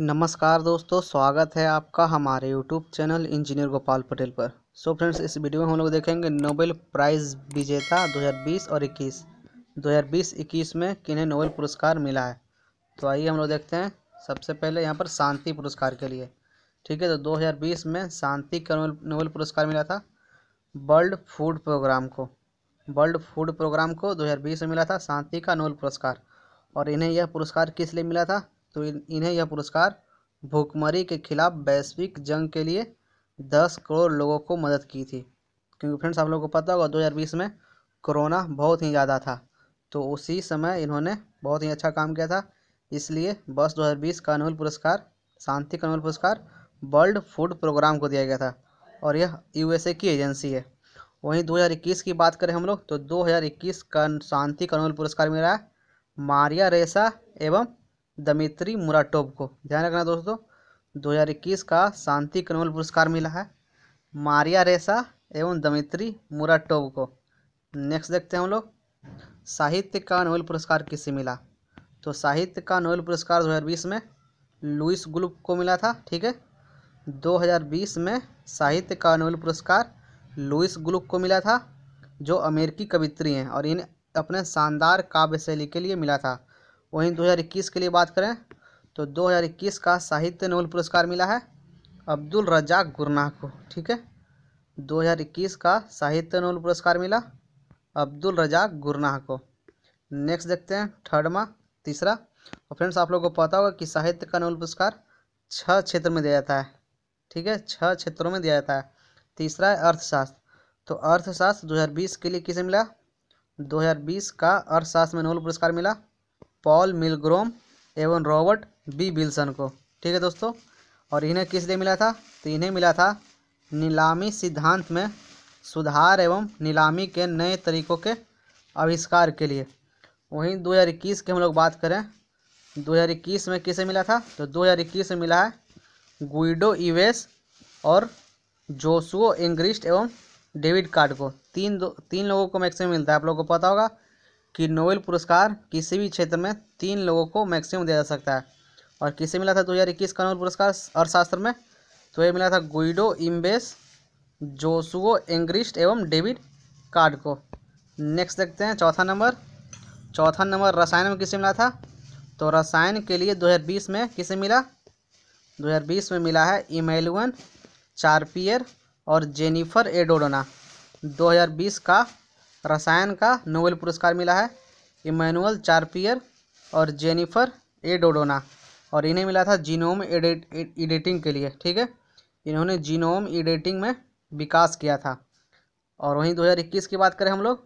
नमस्कार दोस्तों स्वागत है आपका हमारे YouTube channel engineer Gopal Patel पर सो so फ्रेंड्स इस वीडियो में हम लोग देखेंगे नोबेल प्राइज़ विजेता 2020 और 21 2020-21 में किन्हें नोबेल पुरस्कार मिला है तो आइए हम लोग देखते हैं सबसे पहले यहाँ पर शांति पुरस्कार के लिए ठीक है तो 2020 में शांति का नोबेल पुरस्कार मिला था वर्ल्ड फूड प्रोग्राम को वर्ल्ड फूड प्रोग्राम को दो में मिला था शांति का नोबेल पुरस्कार और इन्हें यह पुरस्कार किस लिए मिला था तो इन्हें यह पुरस्कार भूखमरी के खिलाफ वैश्विक जंग के लिए दस करोड़ लोगों को मदद की थी क्योंकि फ्रेंड्स आप लोगों को पता होगा 2020 में कोरोना बहुत ही ज़्यादा था तो उसी समय इन्होंने बहुत ही अच्छा काम किया था इसलिए बस 2020 का नोबल पुरस्कार शांति का नोबल पुरस्कार वर्ल्ड फूड प्रोग्राम को दिया गया था और यह यूएसए की एजेंसी है वहीं 2021 की बात करें हम लोग तो 2021 का शांति का नोबल पुरस्कार मिला है मारिया रेसा एवं दमित्री मुराटोव को ध्यान रखना दोस्तों 2021 का शांति कनवल पुरस्कार मिला है मारिया रेसा एवं दमित्री मुराटोव को नेक्स्ट देखते हैं हम लोग साहित्य का नोबेल पुरस्कार किसे मिला तो साहित्य का नोबेल पुरस्कार 2020 में लुइस ग्लुप को मिला था ठीक है 2020 में साहित्य का नोबेल पुरस्कार लुइस ग्लुप को मिला था जो अमेरिकी कवित्री हैं और इन्हें अपने शानदार काव्य शैली के लिए मिला था वहीं 2021 के लिए बात करें तो 2021 का साहित्य नोबल पुरस्कार मिला है अब्दुल रजाक गुरनाह को ठीक है 2021 का साहित्य नोबल पुरस्कार मिला अब्दुल रजाक गुरनाह को नेक्स्ट देखते हैं थर्डवा तीसरा और फ्रेंड्स आप लोगों को पता होगा कि साहित्य का नोबल पुरस्कार छः क्षेत्र में दिया जाता है ठीक है छः क्षेत्रों में दिया जाता है तीसरा है अर्थशास्त्र तो अर्थशास्त्र 2020 के लिए किसे मिला 2020 का अर्थशास्त्र में नोबल पुरस्कार मिला पॉल मिलग्रोम एवं रॉबर्ट बी विल्सन को ठीक है दोस्तों और इन्हें किस दिन मिला था तो इन्हें मिला था नीलामी सिद्धांत में सुधार एवं नीलामी के नए तरीकों के आविष्कार के लिए वहीं 2021 की हम लोग बात करें 2021 में किसे मिला था तो 2021 में मिला है गुइडो इवेस और जोसुओ इंग्रिस्ट एवं डेविड कार्ड को तीन दो तीन लोगों को मैक्सिमम मिलता है आप लोगों को पता होगा कि नोबेल पुरस्कार किसी भी क्षेत्र में तीन लोगों को मैक्सिमम दिया जा सकता है और किसे मिला था दो हज़ार इक्कीस का नोबेल पुरस्कार अर्थशास्त्र में तो ये मिला था गुइडो इम्बेस जोसुओ एंग्रिस्ट एवं डेविड कार्ड को नेक्स्ट देखते हैं चौथा नंबर चौथा नंबर रसायन में किसे मिला था तो रसायन के लिए 2020 में किसे मिला 2020 में मिला है इमेलुअन चारपियर और जेनिफर एडोडोना 2020 का रसायन का नोबेल पुरस्कार मिला है इमैनुअल चारपियर और जेनिफर ए डोडोना और इन्हें मिला था जीनोम एडिटिंग के लिए ठीक है इन्होंने जीनोम एडिटिंग में विकास किया था और वहीं 2021 की बात करें हम लोग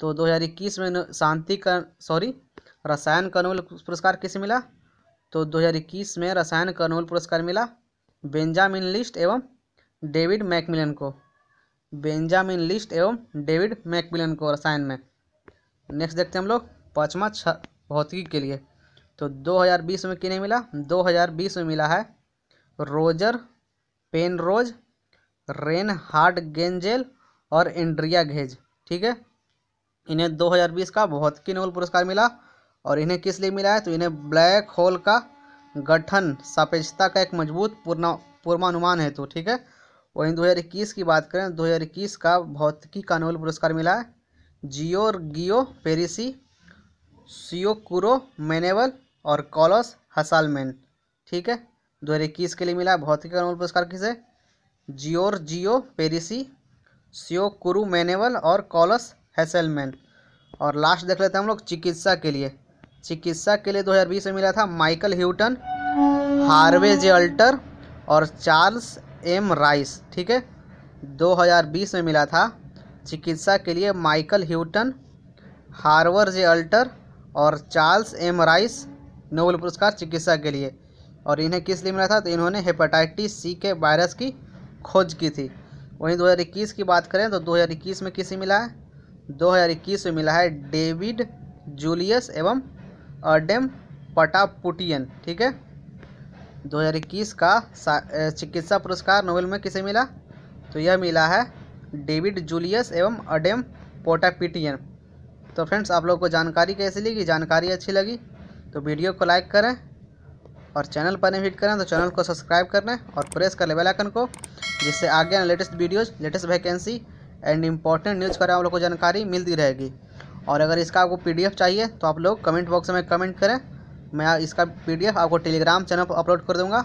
तो 2021 में शांति का सॉरी रसायन का नोबेल पुरस्कार किसे मिला तो 2021 में रसायन का नोबेल पुरस्कार मिला बेंजामिन लिस्ट एवं डेविड मैकमिलन को बेंजामिन लिस्ट एवं डेविड मैकमिलन को रसायन में नेक्स्ट देखते हैं हम लोग पाँचवा छ भौतिकी के लिए तो 2020 में किन्हें मिला 2020 में मिला है Roger Penrose Reinhard Genzel और एंड्रिया घेज ठीक है इन्हें 2020 का भौतिकी नोबल पुरस्कार मिला और इन्हें किस लिए मिला है तो इन्हें ब्लैक होल का गठन सापेक्षता का एक मजबूत पूर्णा पूर्वानुमान तो ठीक है वहीं 2021 की बात करें 2021 का भौतिकी का नोबल पुरस्कार मिला है जियोर्गियो पेरिसी सियोकुरो मेनेवल और कॉलस हसालमेन ठीक है 2021 के लिए मिला है भौतिकी का नोबल पुरस्कार किसे जियोर्जियो पेरिसी सियोकुरु मेनेवल और कॉलस हसलमैन और लास्ट देख लेते हैं हम लोग चिकित्सा के लिए चिकित्सा के लिए 2020 में मिला था Michael Houghton Harvey J Alter और चार्ल्स एम राइस ठीक है 2020 में मिला था चिकित्सा के लिए Michael Houghton Harvey J Alter और चार्ल्स एम राइस नोबल पुरस्कार चिकित्सा के लिए और इन्हें किस लिए मिला था तो इन्होंने हेपेटाइटिस सी के वायरस की खोज की थी वहीं 2021 की बात करें तो 2021 में किसे मिला है 2021 में मिला है डेविड जूलियस एवं अडेम पटापुटियन ठीक है 2021 का चिकित्सा पुरस्कार नोबेल में किसे मिला तो यह मिला है डेविड जूलियस एवं अडेम पोटापिटियन तो फ्रेंड्स आप लोगों को जानकारी कैसी लगी जानकारी अच्छी लगी तो वीडियो को लाइक करें और चैनल पर नहीं हिट करें तो चैनल को सब्सक्राइब कर लें और प्रेस कर लें आइकन को जिससे आगे आने latest videos latest vacancy and important news करें आप लोग को जानकारी मिलती रहेगी और अगर इसका आपको पीडीएफ चाहिए तो आप लोग कमेंट बॉक्स में कमेंट करें मैं इसका पी आपको टेलीग्राम चैनल पर अपलोड कर दूँगा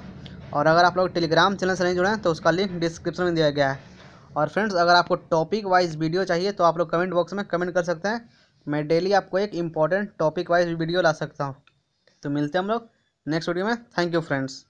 और अगर आप लोग टेलीग्राम चैनल से नहीं जुड़े हैं तो उसका लिंक डिस्क्रिप्शन में दिया गया है और फ्रेंड्स अगर आपको टॉपिक वाइज वीडियो चाहिए तो आप लोग कमेंट बॉक्स में कमेंट कर सकते हैं मैं डेली आपको एक इम्पॉर्टेंट टॉपिक वाइज वीडियो ला सकता हूँ तो मिलते हैं हम लोग नेक्स्ट वीडियो में थैंक यू फ्रेंड्स